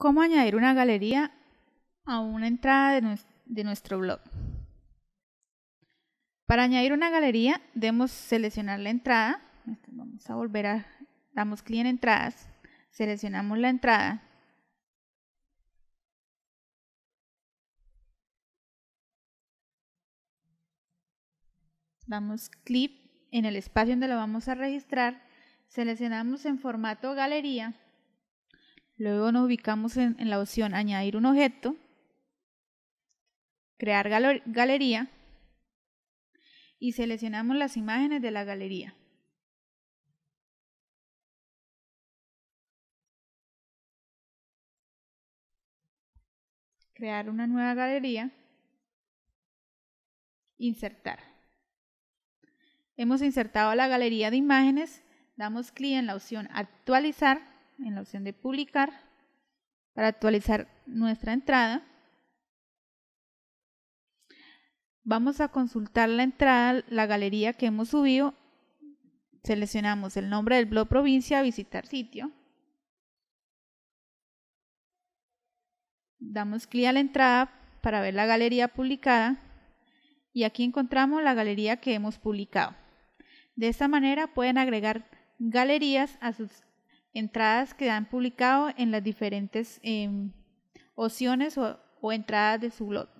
¿Cómo añadir una galería a una entrada de, nuestro blog? Para añadir una galería debemos seleccionar la entrada. Este, vamos a volver a... Damos clic en entradas. Seleccionamos la entrada. Damos clic en el espacio donde lo vamos a registrar. Seleccionamos en formato galería Luego nos ubicamos en, la opción añadir un objeto, crear galería y seleccionamos las imágenes de la galería. crear una nueva galería, insertar. Hemos insertado la galería de imágenes, damos clic en la opción actualizar en la opción de publicar para actualizar nuestra entrada. Vamos a consultar la entrada, la galería que hemos subido. Seleccionamos el nombre del blog provincia, visitar sitio. Damos clic a la entrada para ver la galería publicada y aquí encontramos la galería que hemos publicado. De esta manera pueden agregar galerías a sus entradas que han publicado en las diferentes em, opciones o, o entradas de su blog.